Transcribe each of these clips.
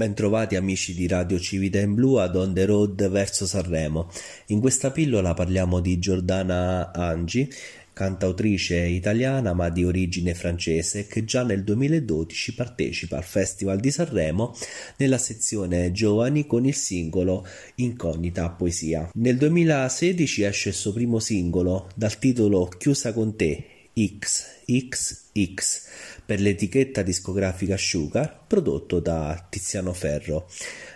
Bentrovati amici di Radio Civita in Blu ad On The Road verso Sanremo. In questa pillola parliamo di Giordana Angi, cantautrice italiana ma di origine francese che già nel 2012 partecipa al Festival di Sanremo nella sezione Giovani con il singolo Incognita Poesia. Nel 2016 esce il suo primo singolo dal titolo Chiusa con te XXX per l'etichetta discografica Sugar prodotto da Tiziano Ferro.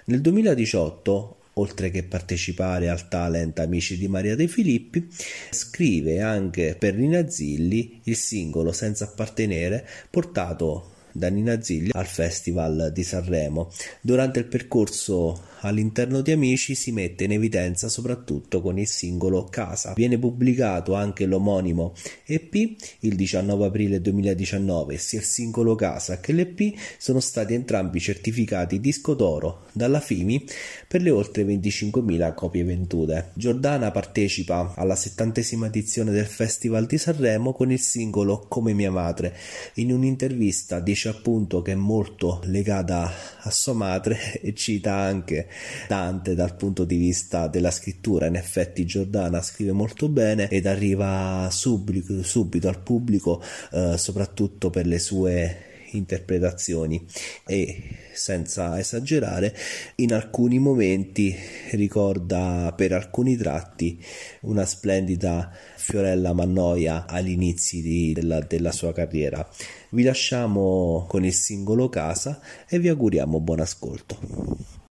Nel 2018 oltre che partecipare al talent Amici di Maria De Filippi, scrive anche per Nina Zilli il singolo Senza appartenere, portato da Nina Ziglia al Festival di Sanremo. Durante il percorso all'interno di Amici si mette in evidenza soprattutto con il singolo Casa. Viene pubblicato anche l'omonimo EP il 19 aprile 2019, sia il singolo Casa che l'EP sono stati entrambi certificati disco d'oro dalla FIMI per le oltre 25.000 copie vendute. Giordana partecipa alla settantesima edizione del Festival di Sanremo con il singolo Come mia madre. In un'intervista dice dice appunto che è molto legata a sua madre e cita anche Dante dal punto di vista della scrittura. In effetti Giordana scrive molto bene ed arriva subito, subito al pubblico eh, soprattutto per le sue interpretazioni e senza esagerare in alcuni momenti ricorda per alcuni tratti una splendida Fiorella Mannoia all'inizio di, della, della sua carriera. Vi lasciamo con il singolo Casa e vi auguriamo buon ascolto.